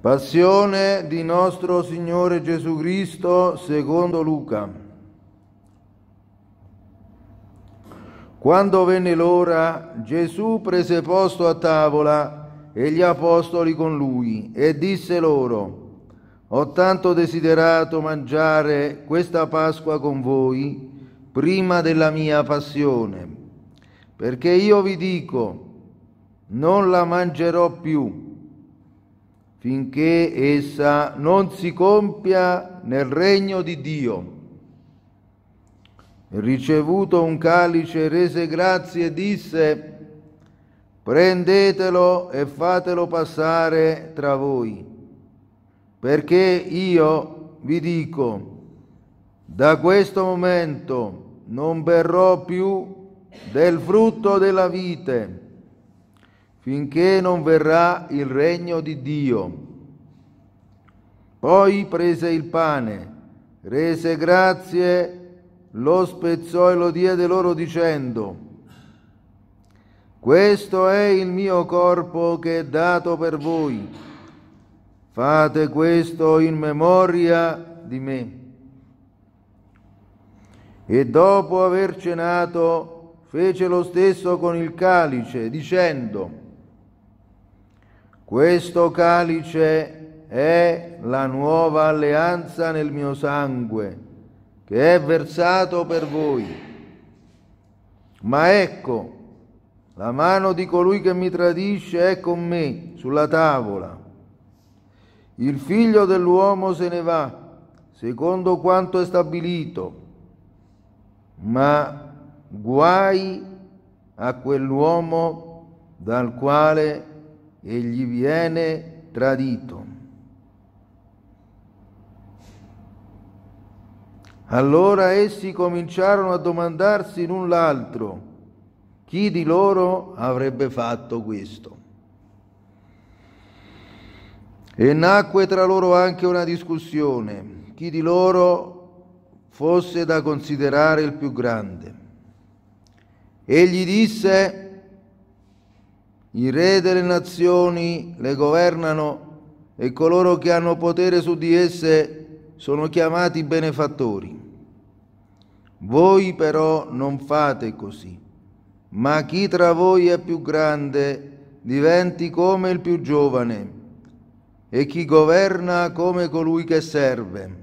Passione di nostro Signore Gesù Cristo secondo Luca. Quando venne l'ora, Gesù prese posto a tavola e gli apostoli con lui e disse loro, ho tanto desiderato mangiare questa Pasqua con voi prima della mia passione, perché io vi dico, non la mangerò più finché essa non si compia nel regno di Dio. ricevuto un calice, rese grazie e disse, prendetelo e fatelo passare tra voi, perché io vi dico, da questo momento non berrò più del frutto della vite finché non verrà il regno di Dio. Poi prese il pane, rese grazie, lo spezzò e lo diede loro dicendo, questo è il mio corpo che è dato per voi, fate questo in memoria di me. E dopo aver cenato, fece lo stesso con il calice, dicendo, questo calice è la nuova alleanza nel mio sangue, che è versato per voi. Ma ecco, la mano di colui che mi tradisce è con me sulla tavola. Il figlio dell'uomo se ne va, secondo quanto è stabilito, ma guai a quell'uomo dal quale e gli viene tradito. Allora essi cominciarono a domandarsi l'un l'altro chi di loro avrebbe fatto questo. E nacque tra loro anche una discussione, chi di loro fosse da considerare il più grande. Egli disse, i re delle nazioni le governano e coloro che hanno potere su di esse sono chiamati benefattori. Voi però non fate così, ma chi tra voi è più grande diventi come il più giovane e chi governa come colui che serve.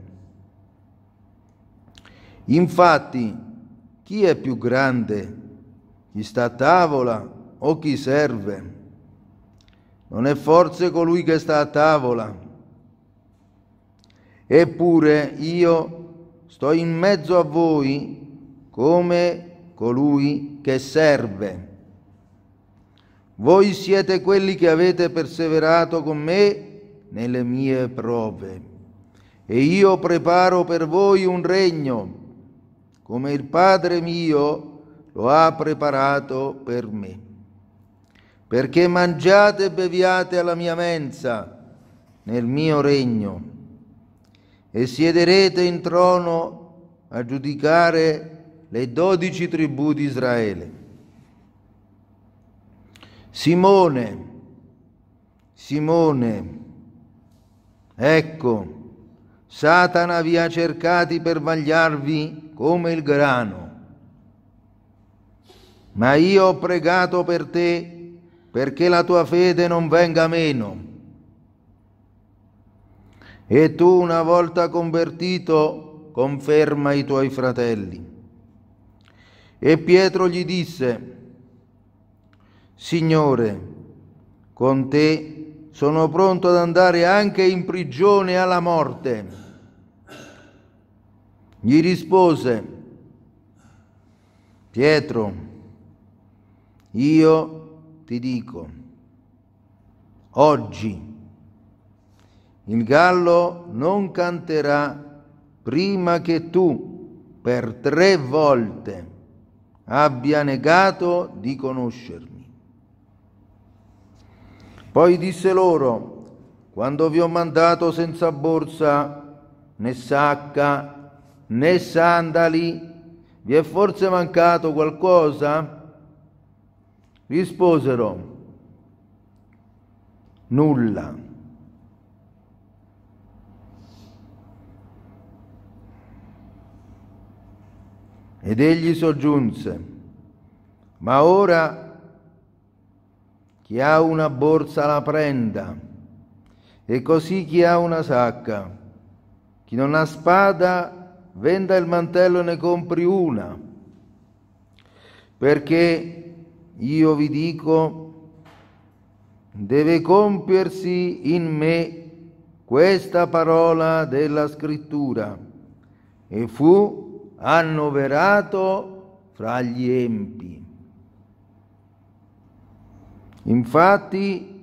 Infatti, chi è più grande? Chi sta a tavola? o chi serve. Non è forse colui che sta a tavola. Eppure io sto in mezzo a voi come colui che serve. Voi siete quelli che avete perseverato con me nelle mie prove. E io preparo per voi un regno, come il Padre mio lo ha preparato per me perché mangiate e beviate alla mia mensa nel mio regno e siederete in trono a giudicare le dodici tribù di Israele. Simone, Simone, ecco, Satana vi ha cercati per vagliarvi come il grano, ma io ho pregato per te perché la tua fede non venga meno. E tu una volta convertito conferma i tuoi fratelli. E Pietro gli disse, Signore, con te sono pronto ad andare anche in prigione alla morte. Gli rispose, Pietro, io ti dico, oggi il gallo non canterà prima che tu per tre volte abbia negato di conoscermi. Poi disse loro, quando vi ho mandato senza borsa, né sacca, né sandali, vi è forse mancato qualcosa? Risposero, nulla. Ed egli soggiunse, ma ora chi ha una borsa la prenda, e così chi ha una sacca, chi non ha spada venda il mantello e ne compri una, perché io vi dico, deve compiersi in me questa parola della scrittura. E fu annoverato fra gli empi. Infatti,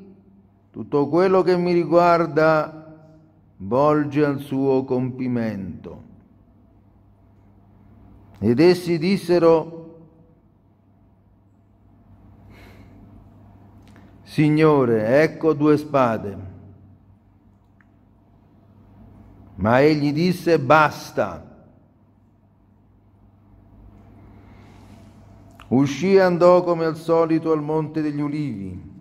tutto quello che mi riguarda volge al suo compimento. Ed essi dissero, Signore, ecco due spade. Ma egli disse, basta. Uscì e andò come al solito al monte degli ulivi.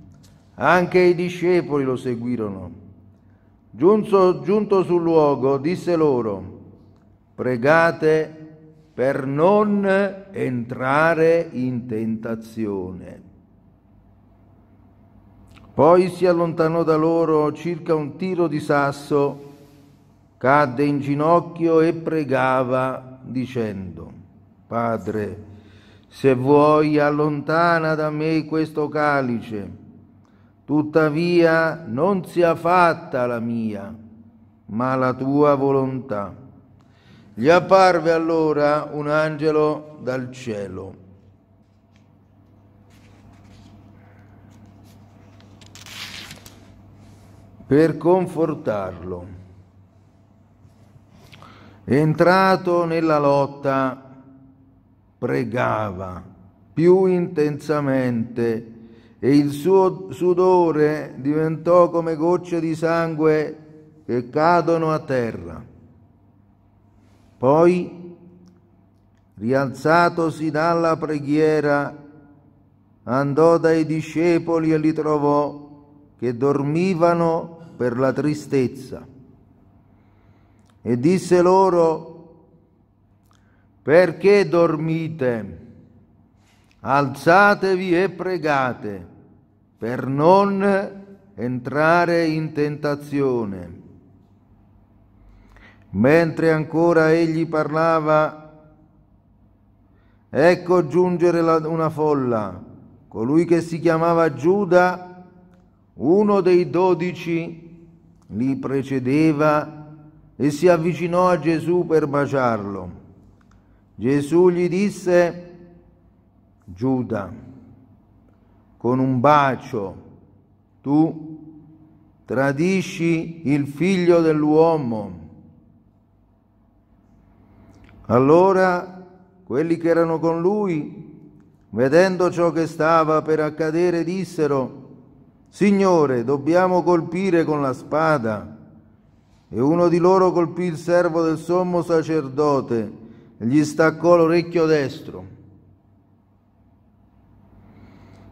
Anche i discepoli lo seguirono. Giunto, giunto sul luogo, disse loro, pregate per non entrare in tentazione. Poi si allontanò da loro circa un tiro di sasso, cadde in ginocchio e pregava dicendo, Padre, se vuoi allontana da me questo calice, tuttavia non sia fatta la mia, ma la tua volontà. Gli apparve allora un angelo dal cielo per confortarlo. Entrato nella lotta, pregava più intensamente e il suo sudore diventò come gocce di sangue che cadono a terra. Poi, rialzatosi dalla preghiera, andò dai discepoli e li trovò che dormivano per la tristezza. E disse loro, perché dormite? Alzatevi e pregate per non entrare in tentazione. Mentre ancora egli parlava, ecco giungere una folla, colui che si chiamava Giuda, uno dei dodici li precedeva e si avvicinò a Gesù per baciarlo. Gesù gli disse, Giuda, con un bacio tu tradisci il figlio dell'uomo. Allora quelli che erano con lui, vedendo ciò che stava per accadere, dissero, Signore, dobbiamo colpire con la spada. E uno di loro colpì il servo del sommo sacerdote e gli staccò l'orecchio destro.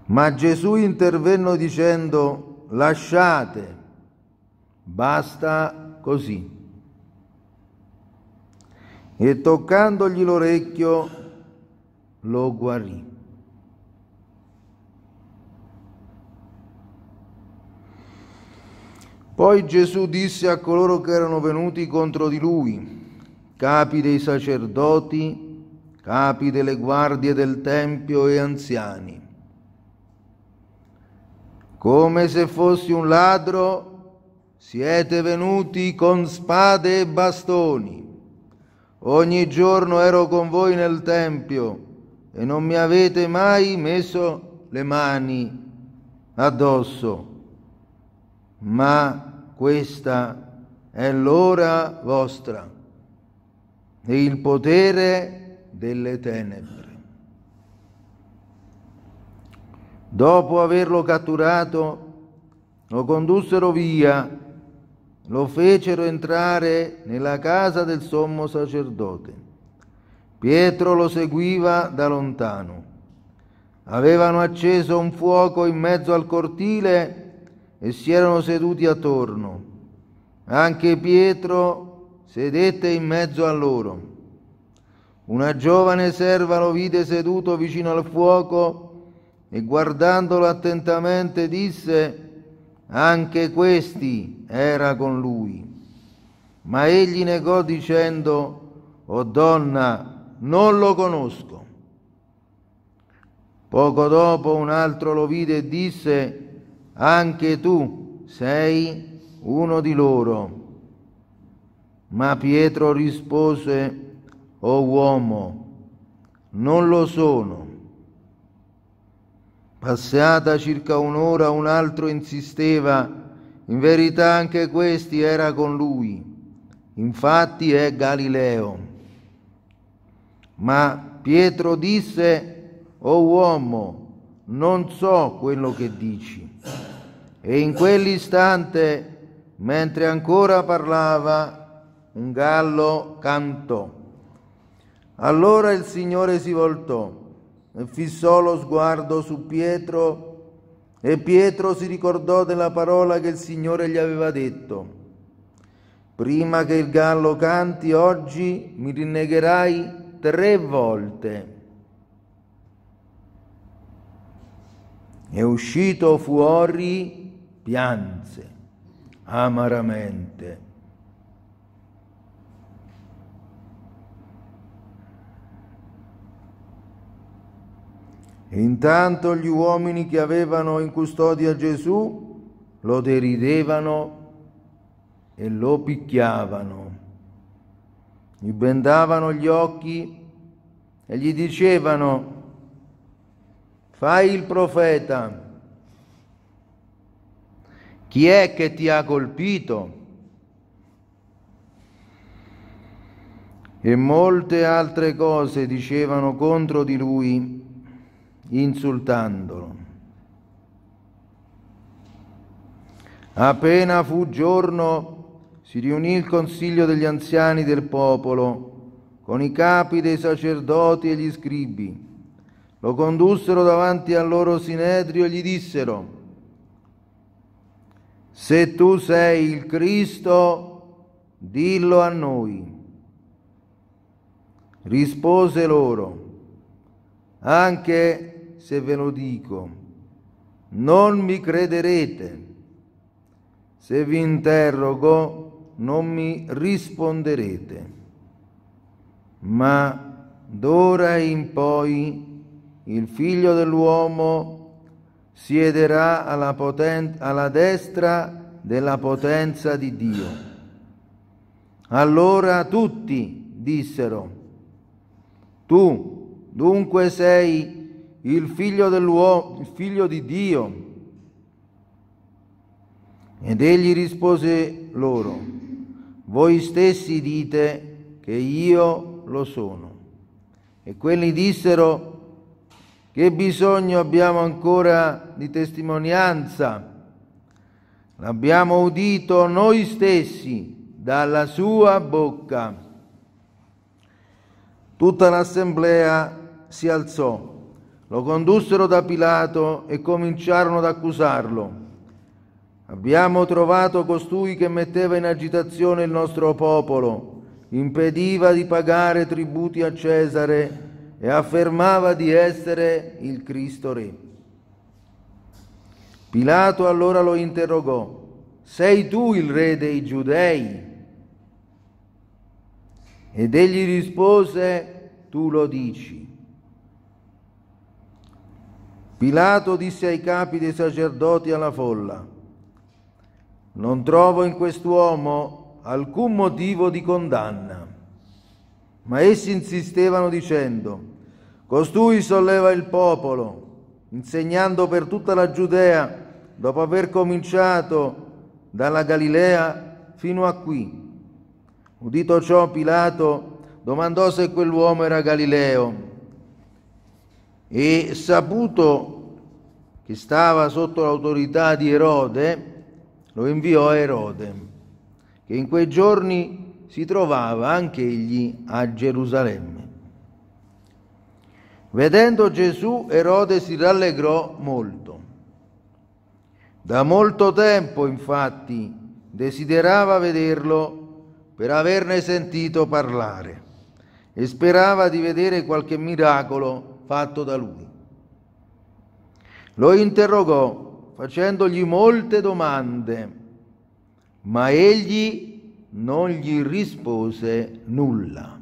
Ma Gesù intervenne dicendo, lasciate, basta così. E toccandogli l'orecchio lo guarì. Poi Gesù disse a coloro che erano venuti contro di lui, capi dei sacerdoti, capi delle guardie del Tempio e anziani, come se fossi un ladro, siete venuti con spade e bastoni. Ogni giorno ero con voi nel Tempio e non mi avete mai messo le mani addosso, ma questa è l'ora vostra e il potere delle tenebre. Dopo averlo catturato, lo condussero via, lo fecero entrare nella casa del sommo sacerdote. Pietro lo seguiva da lontano. Avevano acceso un fuoco in mezzo al cortile e si erano seduti attorno. Anche Pietro sedette in mezzo a loro. Una giovane serva lo vide seduto vicino al fuoco e guardandolo attentamente disse, anche questi era con lui. Ma egli negò dicendo, o oh donna, non lo conosco. Poco dopo un altro lo vide e disse, anche tu sei uno di loro. Ma Pietro rispose, o oh uomo, non lo sono. Passata circa un'ora un altro insisteva, in verità anche questi era con lui, infatti è Galileo. Ma Pietro disse, o oh uomo, non so quello che dici. E in quell'istante, mentre ancora parlava, un gallo cantò. Allora il Signore si voltò e fissò lo sguardo su Pietro e Pietro si ricordò della parola che il Signore gli aveva detto. Prima che il gallo canti oggi mi rinnegherai tre volte. E uscito fuori pianse amaramente. Intanto gli uomini che avevano in custodia Gesù lo deridevano e lo picchiavano, gli bendavano gli occhi e gli dicevano, fai il profeta. Chi è che ti ha colpito? E molte altre cose dicevano contro di lui, insultandolo. Appena fu giorno, si riunì il consiglio degli anziani del popolo, con i capi dei sacerdoti e gli scribi. Lo condussero davanti al loro sinedrio e gli dissero, se tu sei il Cristo, dillo a noi. Rispose loro, anche se ve lo dico, non mi crederete. Se vi interrogo, non mi risponderete. Ma d'ora in poi il figlio dell'uomo siederà alla, poten- alla destra della potenza di Dio. Allora tutti dissero, tu dunque sei il figlio il figlio di Dio. Ed egli rispose loro, voi stessi dite che io lo sono. E quelli dissero, che bisogno abbiamo ancora di testimonianza? L'abbiamo udito noi stessi dalla sua bocca. Tutta l'assemblea si alzò, lo condussero da Pilato e cominciarono ad accusarlo. Abbiamo trovato costui che metteva in agitazione il nostro popolo, impediva di pagare tributi a Cesare e affermava di essere il Cristo Re. Pilato allora lo interrogò, sei tu il Re dei Giudei? Ed egli rispose, tu lo dici. Pilato disse ai capi dei sacerdoti e alla folla, non trovo in quest'uomo alcun motivo di condanna. Ma essi insistevano dicendo, Costui solleva il popolo, insegnando per tutta la Giudea, dopo aver cominciato dalla Galilea fino a qui. Udito ciò, Pilato domandò se quell'uomo era Galileo e saputo che stava sotto l'autorità di Erode, lo inviò a Erode, che in quei giorni si trovava anch'egli a Gerusalemme. Vedendo Gesù, Erode si rallegrò molto. Da molto tempo, infatti, desiderava vederlo per averne sentito parlare e sperava di vedere qualche miracolo fatto da lui. Lo interrogò facendogli molte domande, ma egli non gli rispose nulla.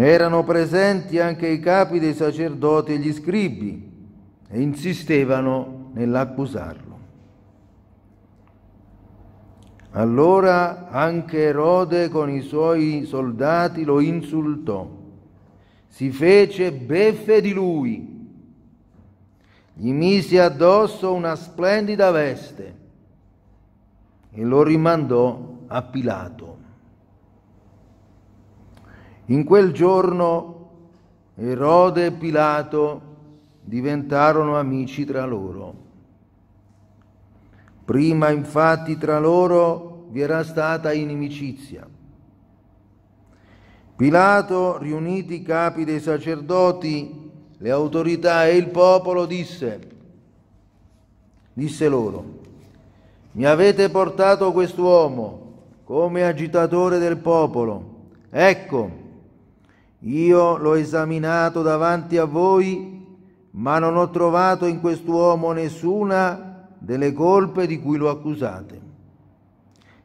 Erano presenti anche i capi dei sacerdoti e gli scribi e insistevano nell'accusarlo. Allora anche Erode con i suoi soldati lo insultò, si fece beffe di lui, gli mise addosso una splendida veste e lo rimandò a Pilato. In quel giorno Erode e Pilato diventarono amici tra loro. Prima infatti tra loro vi era stata inimicizia. Pilato, riuniti i capi dei sacerdoti, le autorità e il popolo, disse, disse loro, mi avete portato quest'uomo come agitatore del popolo. Ecco, io l'ho esaminato davanti a voi, ma non ho trovato in quest'uomo nessuna delle colpe di cui lo accusate.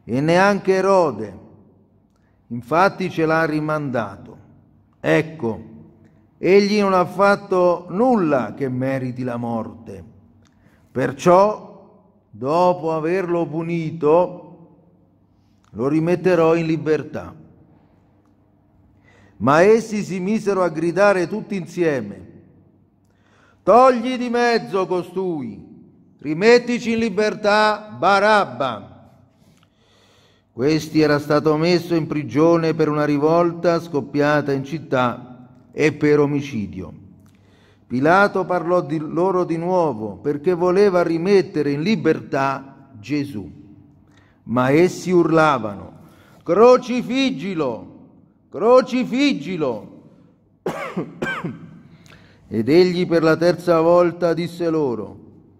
E neanche Erode, infatti ce l'ha rimandato. Ecco, egli non ha fatto nulla che meriti la morte. Perciò, dopo averlo punito, lo rimetterò in libertà ma essi si misero a gridare tutti insieme, Togli di mezzo costui, rimettici in libertà Barabba. Questi era stato messo in prigione per una rivolta scoppiata in città e per omicidio. Pilato parlò di loro di nuovo perché voleva rimettere in libertà Gesù. Ma essi urlavano, crocifiggilo! crocifiggilo. Ed egli per la terza volta disse loro,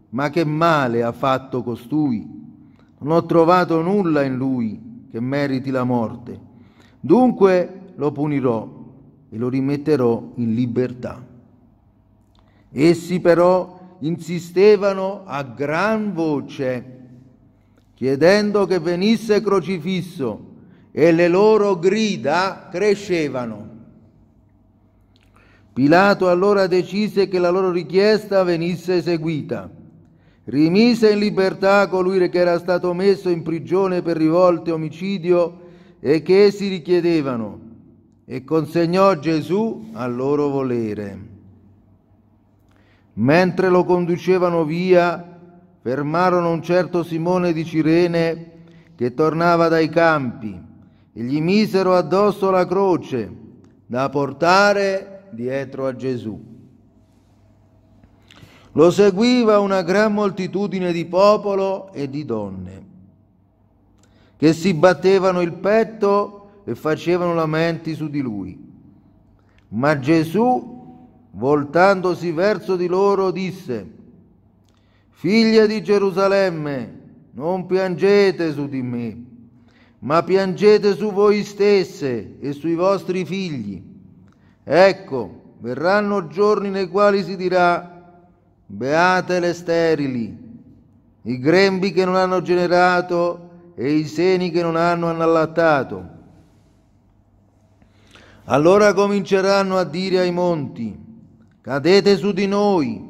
ma che male ha fatto costui? Non ho trovato nulla in lui che meriti la morte. Dunque lo punirò e lo rimetterò in libertà. Essi però insistevano a gran voce, chiedendo che venisse crocifisso e le loro grida crescevano. Pilato allora decise che la loro richiesta venisse eseguita. Rimise in libertà colui che era stato messo in prigione per rivolte omicidio e che essi richiedevano, e consegnò Gesù al loro volere. Mentre lo conducevano via, fermarono un certo Simone di Cirene che tornava dai campi e gli misero addosso la croce da portare dietro a Gesù. Lo seguiva una gran moltitudine di popolo e di donne, che si battevano il petto e facevano lamenti su di lui. Ma Gesù, voltandosi verso di loro, disse, Figlie di Gerusalemme, non piangete su di me ma piangete su voi stesse e sui vostri figli. Ecco, verranno giorni nei quali si dirà, beate le sterili, i grembi che non hanno generato e i seni che non hanno allattato. Allora cominceranno a dire ai monti, cadete su di noi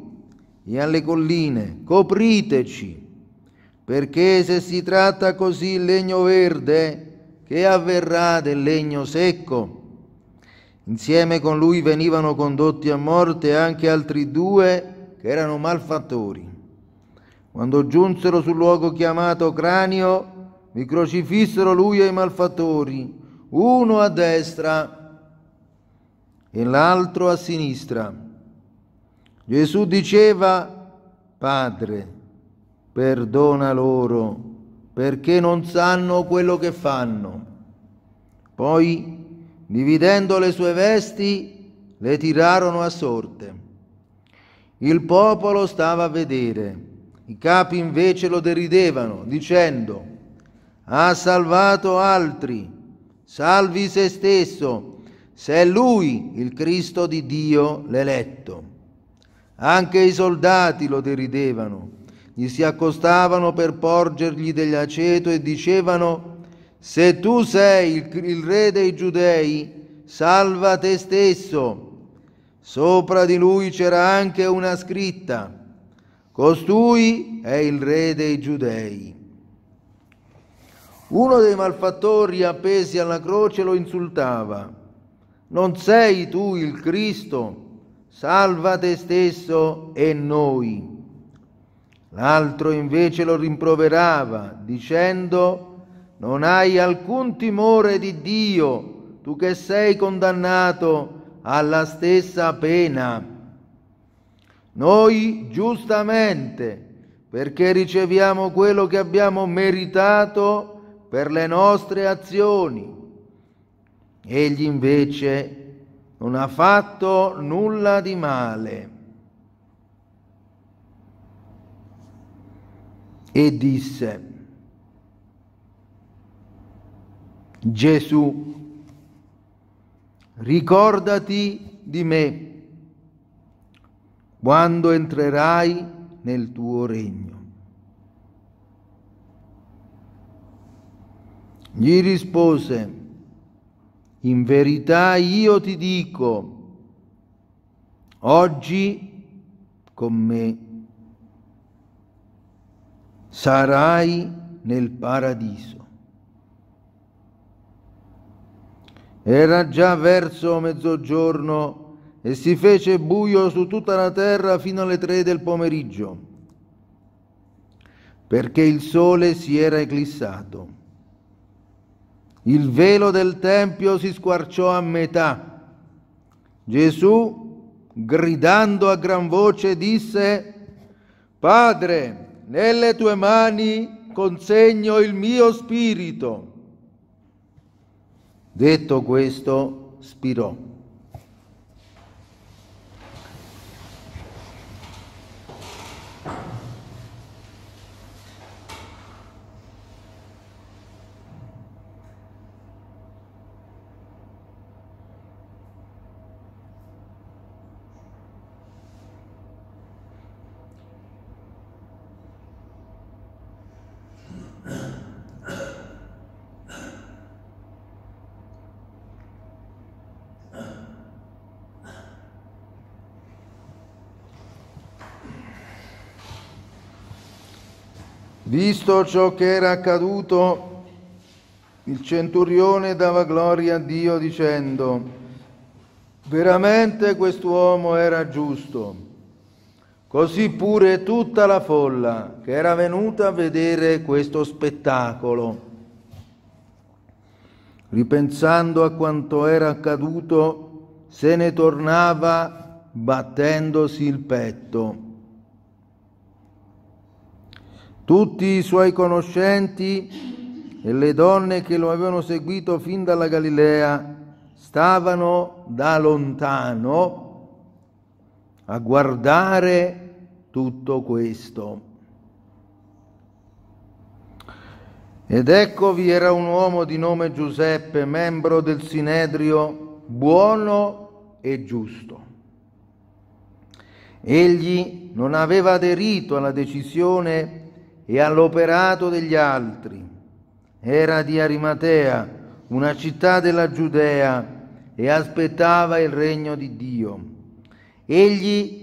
e alle colline, copriteci perché se si tratta così il legno verde, che avverrà del legno secco? Insieme con lui venivano condotti a morte anche altri due che erano malfattori. Quando giunsero sul luogo chiamato Cranio, vi crocifissero lui e i malfattori, uno a destra e l'altro a sinistra. Gesù diceva, Padre, perdona loro perché non sanno quello che fanno. Poi, dividendo le sue vesti, le tirarono a sorte. Il popolo stava a vedere, i capi invece lo deridevano, dicendo, ha salvato altri, salvi se stesso, se è lui il Cristo di Dio l'eletto. Anche i soldati lo deridevano gli si accostavano per porgergli dell'aceto e dicevano, se tu sei il, il re dei giudei, salva te stesso. Sopra di lui c'era anche una scritta, costui è il re dei giudei. Uno dei malfattori appesi alla croce lo insultava. Non sei tu il Cristo? Salva te stesso e noi. L'altro invece lo rimproverava, dicendo, non hai alcun timore di Dio, tu che sei condannato alla stessa pena. Noi giustamente, perché riceviamo quello che abbiamo meritato per le nostre azioni. Egli invece non ha fatto nulla di male. e disse, Gesù, ricordati di me quando entrerai nel tuo regno. Gli rispose, in verità io ti dico, oggi con me sarai nel paradiso. Era già verso mezzogiorno e si fece buio su tutta la terra fino alle tre del pomeriggio, perché il sole si era eclissato. Il velo del Tempio si squarciò a metà. Gesù, gridando a gran voce, disse, Padre, nelle tue mani consegno il mio spirito. Detto questo, spirò. Visto ciò che era accaduto, il centurione dava gloria a Dio dicendo, veramente quest'uomo era giusto. Così pure tutta la folla che era venuta a vedere questo spettacolo. Ripensando a quanto era accaduto, se ne tornava battendosi il petto. Tutti i suoi conoscenti e le donne che lo avevano seguito fin dalla Galilea stavano da lontano a guardare tutto questo. Ed ecco vi era un uomo di nome Giuseppe, membro del Sinedrio, buono e giusto. Egli non aveva aderito alla decisione e all'operato degli altri. Era di Arimatea, una città della Giudea, e aspettava il regno di Dio. Egli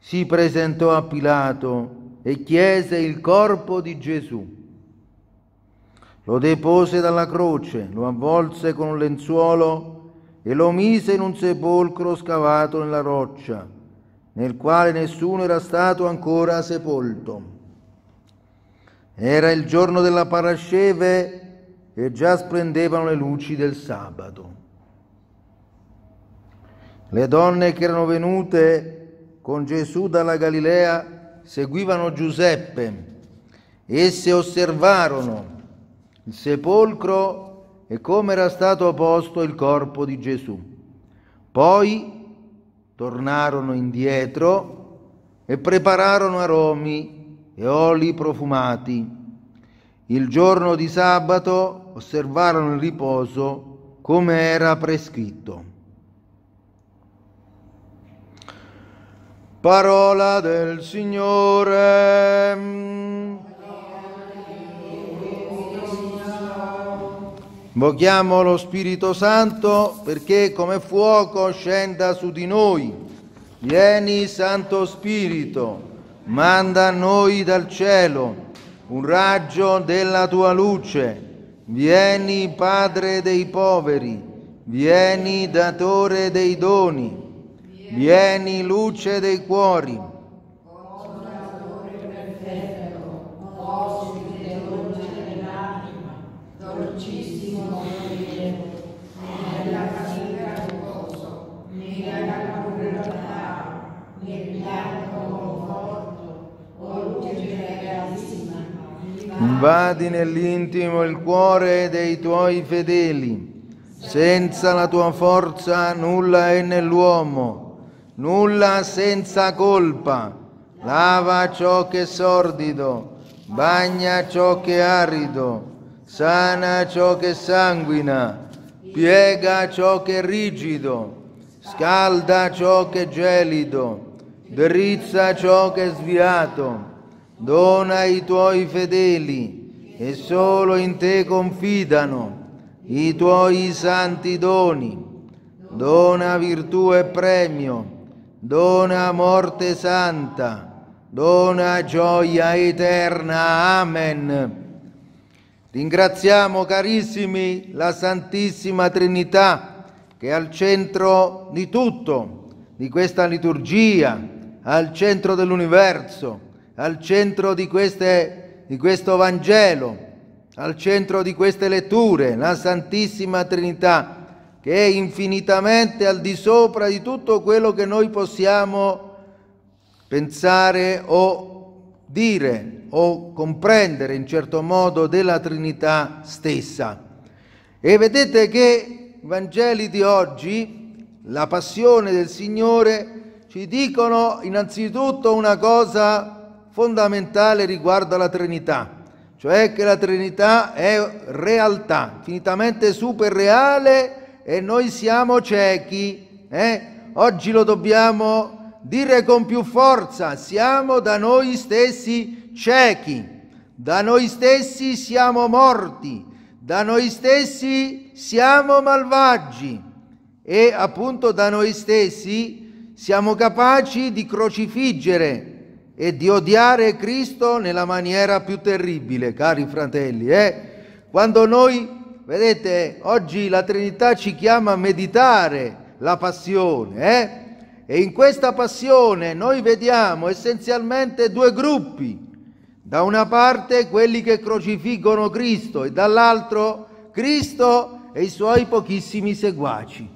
si presentò a Pilato e chiese il corpo di Gesù. Lo depose dalla croce, lo avvolse con un lenzuolo e lo mise in un sepolcro scavato nella roccia nel quale nessuno era stato ancora sepolto. Era il giorno della parasceve e già splendevano le luci del sabato. Le donne che erano venute con Gesù dalla Galilea seguivano Giuseppe. Esse osservarono il sepolcro e come era stato posto il corpo di Gesù. Poi tornarono indietro e prepararono aromi e oli profumati. Il giorno di sabato osservarono il riposo come era prescritto. Parola del Signore. Invochiamo lo Spirito Santo perché come fuoco scenda su di noi. Vieni Santo Spirito, manda a noi dal cielo un raggio della tua luce. Vieni Padre dei poveri, vieni Datore dei doni, vieni Luce dei cuori. Oh, dolcissimo morire, nella fatica riposo, né dalla paura lontano, né dall'altro conforto, o luce generalissima. Invadi nell'intimo il cuore dei tuoi fedeli. Senza la tua forza nulla è nell'uomo, nulla senza colpa. Lava ciò che è sordido, bagna ciò che è arido sana ciò che sanguina, piega ciò che è rigido, scalda ciò che è gelido, drizza ciò che è sviato, dona i tuoi fedeli e solo in te confidano i tuoi santi doni, dona virtù e premio, dona morte santa, dona gioia eterna. Amen. Ringraziamo carissimi la Santissima Trinità che è al centro di tutto, di questa liturgia, al centro dell'universo, al centro di, queste, di questo Vangelo, al centro di queste letture, la Santissima Trinità che è infinitamente al di sopra di tutto quello che noi possiamo pensare o dire, o comprendere in certo modo della Trinità stessa. E vedete che i Vangeli di oggi, la passione del Signore, ci dicono innanzitutto una cosa fondamentale riguardo alla Trinità, cioè che la Trinità è realtà, infinitamente superreale e noi siamo ciechi. Eh? Oggi lo dobbiamo dire con più forza, siamo da noi stessi ciechi, da noi stessi siamo morti, da noi stessi siamo malvagi e appunto da noi stessi siamo capaci di crocifiggere e di odiare Cristo nella maniera più terribile, cari fratelli. Eh? Quando noi, vedete, oggi la Trinità ci chiama a meditare la passione, eh? E in questa passione noi vediamo essenzialmente due gruppi. Da una parte quelli che crocifiggono Cristo e dall'altro Cristo e i suoi pochissimi seguaci.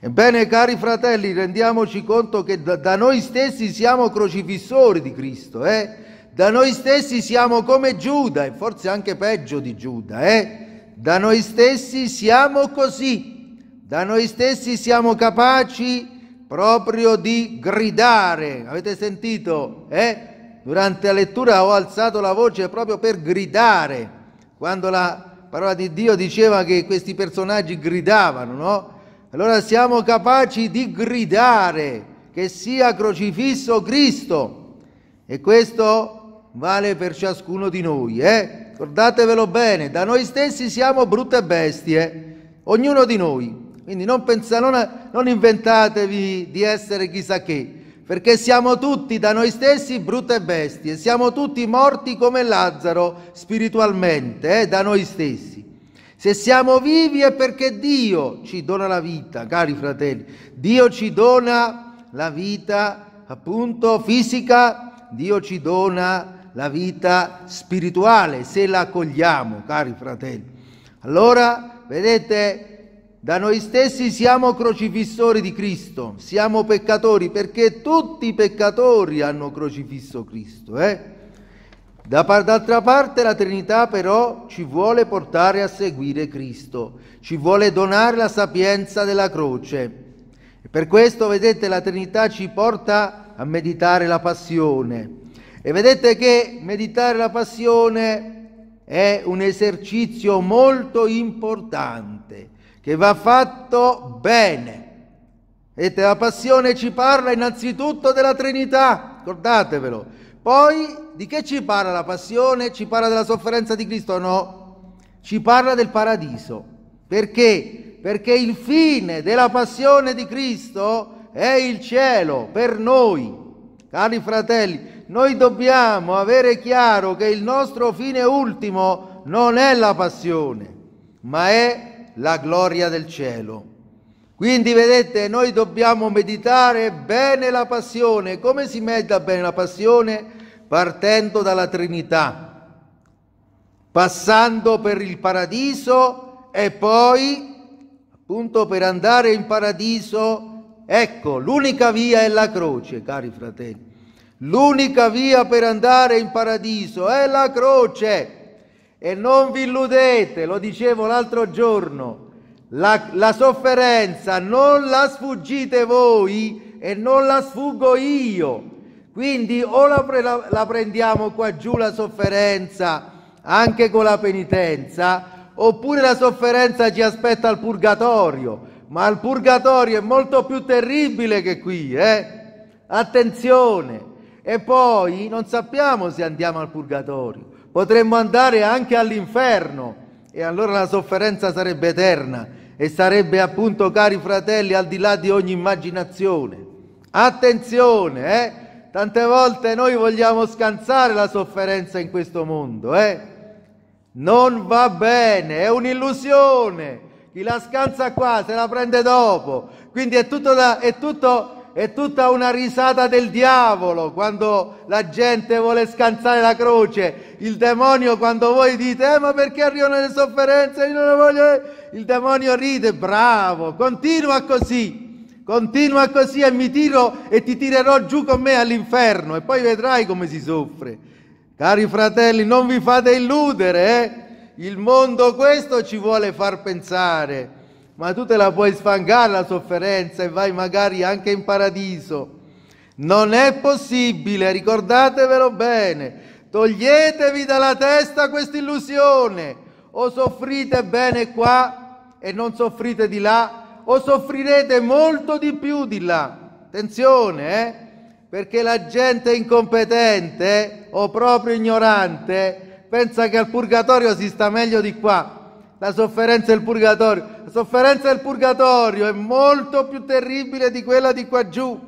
Ebbene, cari fratelli, rendiamoci conto che da, noi stessi siamo crocifissori di Cristo, eh? da noi stessi siamo come Giuda e forse anche peggio di Giuda, eh? da noi stessi siamo così, da noi stessi siamo capaci proprio di gridare. Avete sentito? Eh? Durante la lettura ho alzato la voce proprio per gridare, quando la parola di Dio diceva che questi personaggi gridavano, no? Allora siamo capaci di gridare che sia crocifisso Cristo e questo vale per ciascuno di noi, eh? Ricordatevelo bene, da noi stessi siamo brutte bestie, ognuno di noi. Quindi non, pensa, non, non inventatevi di essere chissà che, perché siamo tutti da noi stessi brutte bestie, siamo tutti morti come Lazzaro spiritualmente, eh, da noi stessi. Se siamo vivi è perché Dio ci dona la vita, cari fratelli. Dio ci dona la vita appunto fisica, Dio ci dona la vita spirituale se la accogliamo, cari fratelli. Allora, vedete, da noi stessi siamo crocifissori di Cristo, siamo peccatori perché tutti i peccatori hanno crocifisso Cristo. Eh? D'altra parte la Trinità però ci vuole portare a seguire Cristo, ci vuole donare la sapienza della croce. E per questo, vedete, la Trinità ci porta a meditare la passione. E vedete che meditare la passione è un esercizio molto importante che va fatto bene. Vedete, la passione ci parla innanzitutto della Trinità, ricordatevelo. Poi di che ci parla la passione? Ci parla della sofferenza di Cristo? No, ci parla del paradiso. Perché? Perché il fine della passione di Cristo è il cielo per noi. Cari fratelli, noi dobbiamo avere chiaro che il nostro fine ultimo non è la passione, ma è la gloria del cielo. Quindi vedete, noi dobbiamo meditare bene la passione. Come si medita bene la passione? Partendo dalla Trinità, passando per il paradiso e poi, appunto, per andare in paradiso, ecco, l'unica via è la croce, cari fratelli. L'unica via per andare in paradiso è la croce. E non vi illudete, lo dicevo l'altro giorno, la, la sofferenza non la sfuggite voi e non la sfuggo io. Quindi o la, pre- la, prendiamo qua giù la sofferenza anche con la penitenza, oppure la sofferenza ci aspetta al purgatorio. Ma il purgatorio è molto più terribile che qui, eh? Attenzione! E poi non sappiamo se andiamo al purgatorio potremmo andare anche all'inferno e allora la sofferenza sarebbe eterna e sarebbe appunto, cari fratelli, al di là di ogni immaginazione. Attenzione, eh? Tante volte noi vogliamo scansare la sofferenza in questo mondo, eh? Non va bene, è un'illusione. Chi la scansa qua se la prende dopo. Quindi è tutto, da, è tutto è tutta una risata del diavolo quando la gente vuole scansare la croce. Il demonio quando voi dite, eh, ma perché arrivano le sofferenze? Io non le voglio... Il demonio ride, bravo, continua così, continua così e mi tiro e ti tirerò giù con me all'inferno e poi vedrai come si soffre. Cari fratelli, non vi fate illudere, eh? Il mondo questo ci vuole far pensare ma tu te la puoi sfangare la sofferenza e vai magari anche in paradiso. Non è possibile, ricordatevelo bene, toglietevi dalla testa questa illusione, o soffrite bene qua e non soffrite di là, o soffrirete molto di più di là. Attenzione, eh? perché la gente incompetente o proprio ignorante pensa che al purgatorio si sta meglio di qua la sofferenza del purgatorio. La sofferenza del purgatorio è molto più terribile di quella di qua giù.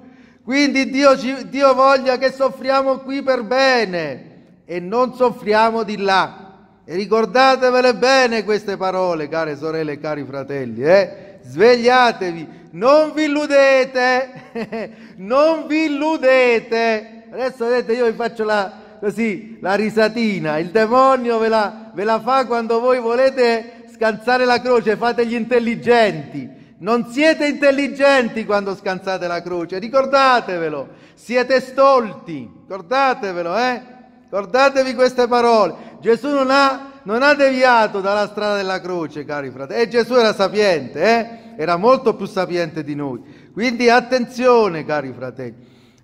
Quindi Dio, ci, Dio voglia che soffriamo qui per bene e non soffriamo di là. E ricordatevele bene queste parole, care sorelle e cari fratelli. Eh? Svegliatevi, non vi illudete, non vi illudete. Adesso vedete, io vi faccio la, così, la risatina. Il demonio ve la, ve la fa quando voi volete scansare la croce fate gli intelligenti. Non siete intelligenti quando scansate la croce, ricordatevelo, siete stolti, ricordatevelo, eh? Ricordatevi queste parole. Gesù non ha, non ha deviato dalla strada della croce, cari fratelli. E Gesù era sapiente, eh? Era molto più sapiente di noi. Quindi attenzione, cari fratelli.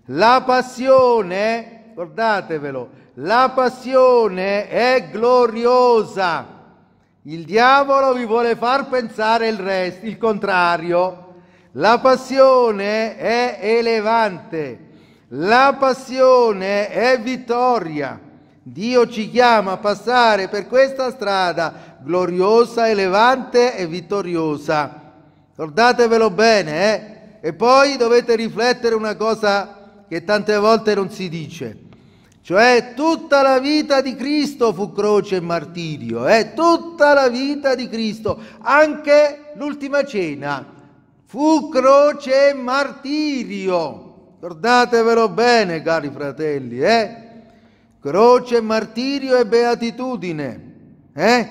La passione, ricordatevelo, la passione è gloriosa il diavolo vi vuole far pensare il, resto, il contrario. La passione è elevante, la passione è vittoria. Dio ci chiama a passare per questa strada gloriosa, elevante e vittoriosa. Ricordatevelo bene, eh? E poi dovete riflettere una cosa che tante volte non si dice. Cioè tutta la vita di Cristo fu croce e martirio, eh? tutta la vita di Cristo, anche l'ultima cena fu croce e martirio. Ricordatevelo bene, cari fratelli, eh? croce, martirio e beatitudine. Eh?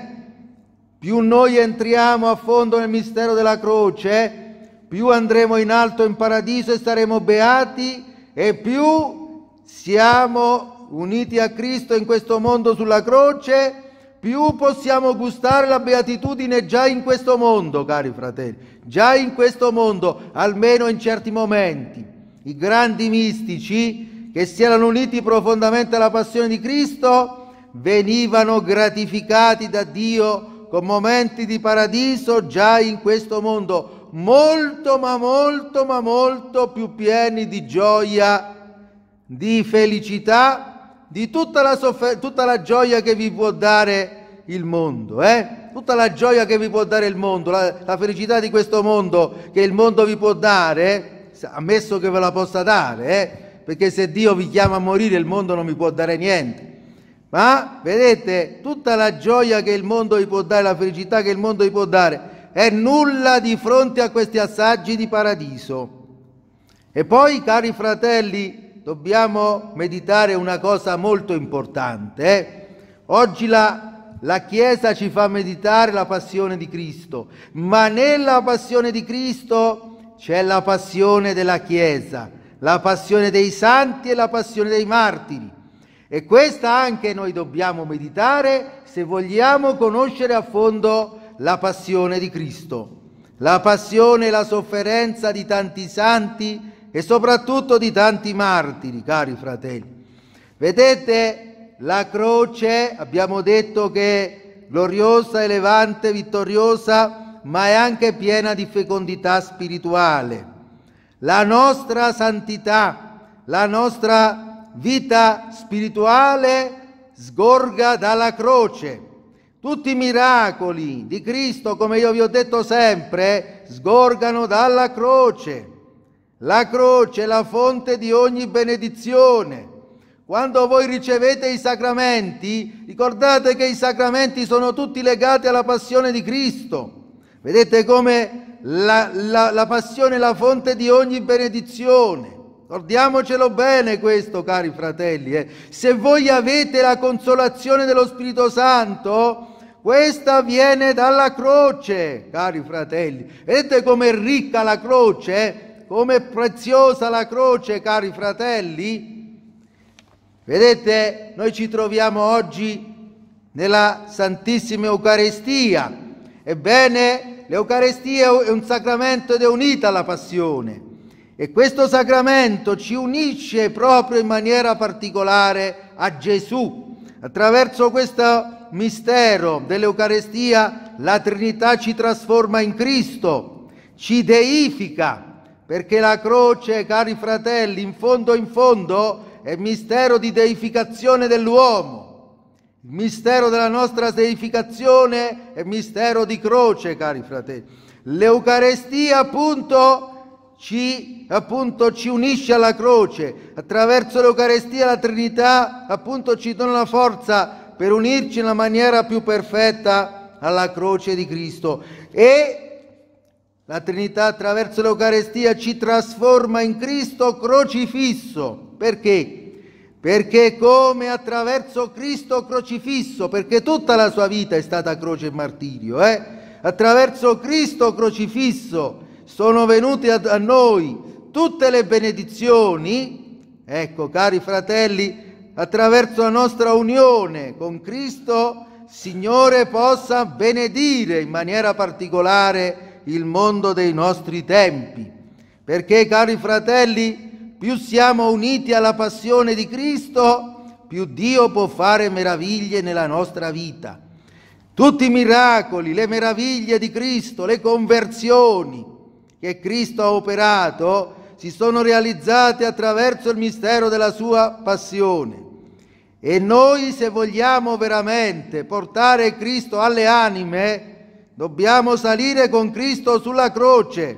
Più noi entriamo a fondo nel mistero della croce, più andremo in alto in paradiso e saremo beati e più siamo beati uniti a Cristo in questo mondo sulla croce, più possiamo gustare la beatitudine già in questo mondo, cari fratelli, già in questo mondo, almeno in certi momenti. I grandi mistici che si erano uniti profondamente alla passione di Cristo venivano gratificati da Dio con momenti di paradiso già in questo mondo, molto ma molto ma molto più pieni di gioia, di felicità di tutta la, soffer- tutta la gioia che vi può dare il mondo, eh? tutta la gioia che vi può dare il mondo, la, la felicità di questo mondo che il mondo vi può dare, ammesso che ve la possa dare, eh? perché se Dio vi chiama a morire il mondo non vi può dare niente. Ma vedete, tutta la gioia che il mondo vi può dare, la felicità che il mondo vi può dare, è nulla di fronte a questi assaggi di paradiso. E poi, cari fratelli, dobbiamo meditare una cosa molto importante. Eh? Oggi la, la Chiesa ci fa meditare la passione di Cristo, ma nella passione di Cristo c'è la passione della Chiesa, la passione dei santi e la passione dei martiri. E questa anche noi dobbiamo meditare se vogliamo conoscere a fondo la passione di Cristo. La passione e la sofferenza di tanti santi e soprattutto di tanti martiri, cari fratelli. Vedete la croce, abbiamo detto che è gloriosa, elevante, vittoriosa, ma è anche piena di fecondità spirituale. La nostra santità, la nostra vita spirituale sgorga dalla croce. Tutti i miracoli di Cristo, come io vi ho detto sempre, sgorgano dalla croce. La croce è la fonte di ogni benedizione. Quando voi ricevete i sacramenti, ricordate che i sacramenti sono tutti legati alla passione di Cristo. Vedete come la, la, la passione è la fonte di ogni benedizione. Ricordiamocelo bene questo, cari fratelli. Eh. Se voi avete la consolazione dello Spirito Santo, questa viene dalla croce, cari fratelli. Vedete com'è ricca la croce? Eh? Com'è preziosa la croce, cari fratelli? Vedete, noi ci troviamo oggi nella Santissima Eucaristia. Ebbene, l'Eucaristia è un sacramento ed è unita alla passione. E questo sacramento ci unisce proprio in maniera particolare a Gesù. Attraverso questo mistero dell'Eucaristia la Trinità ci trasforma in Cristo, ci deifica perché la croce, cari fratelli, in fondo in fondo è mistero di deificazione dell'uomo. Il mistero della nostra deificazione è mistero di croce, cari fratelli. L'Eucarestia appunto ci, appunto, ci unisce alla croce. Attraverso l'Eucarestia la Trinità appunto ci dona la forza per unirci nella maniera più perfetta alla croce di Cristo. E la Trinità attraverso l'Eucarestia ci trasforma in Cristo crocifisso. Perché? Perché come attraverso Cristo crocifisso, perché tutta la sua vita è stata croce e martirio, eh? attraverso Cristo crocifisso sono venute a noi tutte le benedizioni, ecco cari fratelli, attraverso la nostra unione con Cristo, Signore possa benedire in maniera particolare il mondo dei nostri tempi. Perché, cari fratelli, più siamo uniti alla passione di Cristo, più Dio può fare meraviglie nella nostra vita. Tutti i miracoli, le meraviglie di Cristo, le conversioni che Cristo ha operato, si sono realizzate attraverso il mistero della sua passione. E noi se vogliamo veramente portare Cristo alle anime, Dobbiamo salire con Cristo sulla croce,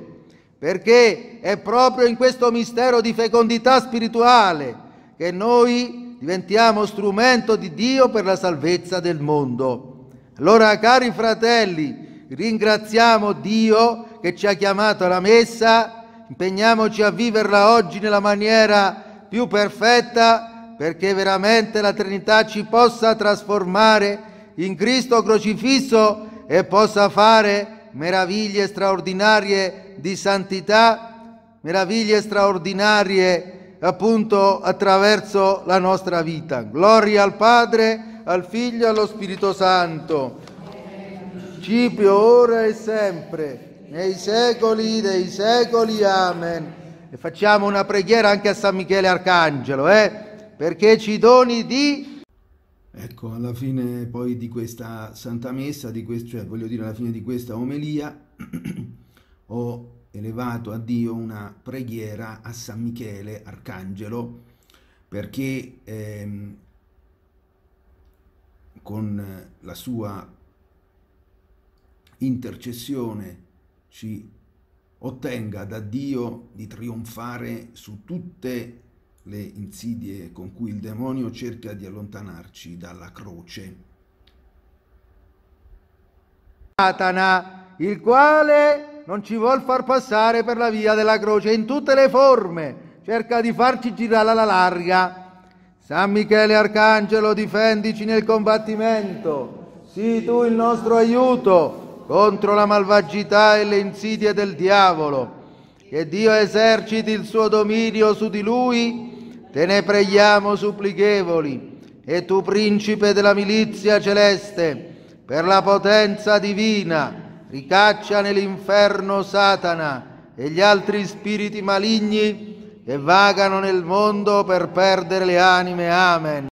perché è proprio in questo mistero di fecondità spirituale che noi diventiamo strumento di Dio per la salvezza del mondo. Allora, cari fratelli, ringraziamo Dio che ci ha chiamato alla messa, impegniamoci a viverla oggi nella maniera più perfetta perché veramente la Trinità ci possa trasformare in Cristo crocifisso e possa fare meraviglie straordinarie di santità, meraviglie straordinarie appunto attraverso la nostra vita. Gloria al Padre, al Figlio e allo Spirito Santo. Cipio ora e sempre, nei secoli dei secoli. Amen. E facciamo una preghiera anche a San Michele Arcangelo, eh? perché ci doni di Ecco, alla fine poi di questa Santa Messa, di questo, cioè voglio dire alla fine di questa omelia, ho elevato a Dio una preghiera a San Michele, Arcangelo, perché ehm, con la sua intercessione ci ottenga da Dio di trionfare su tutte le le insidie con cui il demonio cerca di allontanarci dalla croce. Satana, il quale non ci vuol far passare per la via della croce in tutte le forme, cerca di farci girare alla larga. San Michele Arcangelo, difendici nel combattimento, sii tu il nostro aiuto contro la malvagità e le insidie del diavolo che Dio eserciti il suo dominio su di lui te ne preghiamo supplichevoli, e tu principe della milizia celeste, per la potenza divina, ricaccia nell'inferno Satana e gli altri spiriti maligni che vagano nel mondo per perdere le anime. Amen.